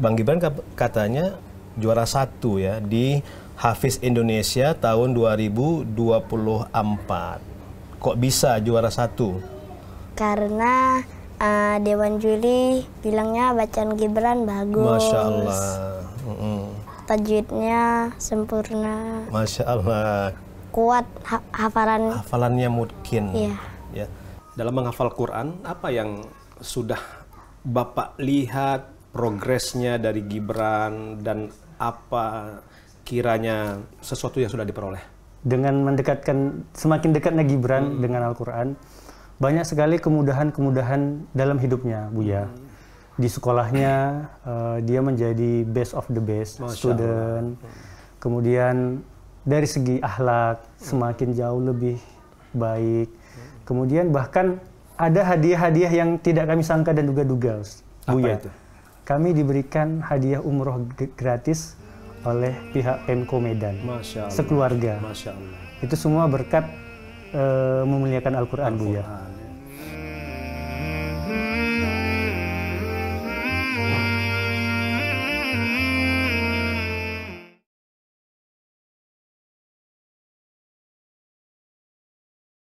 Bang Gibran katanya juara satu ya di Hafiz Indonesia tahun 2024. Kok bisa juara satu? Karena uh, Dewan Juri bilangnya bacaan Gibran bagus. Masya Allah. Mm -mm. Tajwidnya sempurna. Masya Allah. Kuat ha hafalan. Hafalannya mungkin. Iya. Ya. Dalam menghafal Quran, apa yang sudah Bapak lihat, progresnya dari Gibran dan apa kiranya sesuatu yang sudah diperoleh? Dengan mendekatkan semakin dekatnya Gibran hmm. dengan Al-Qur'an, banyak sekali kemudahan-kemudahan dalam hidupnya, Buya. Hmm. Di sekolahnya uh, dia menjadi best of the best Masya student. Allah. Hmm. Kemudian dari segi akhlak hmm. semakin jauh lebih baik. Hmm. Kemudian bahkan ada hadiah-hadiah yang tidak kami sangka dan duga-duga, Buya. Apa itu? kami diberikan hadiah umroh gratis oleh pihak Pemko Medan Masya Allah. sekeluarga. Masya Allah. Itu semua berkat uh, memuliakan Al-Quran, Al, Bu ya.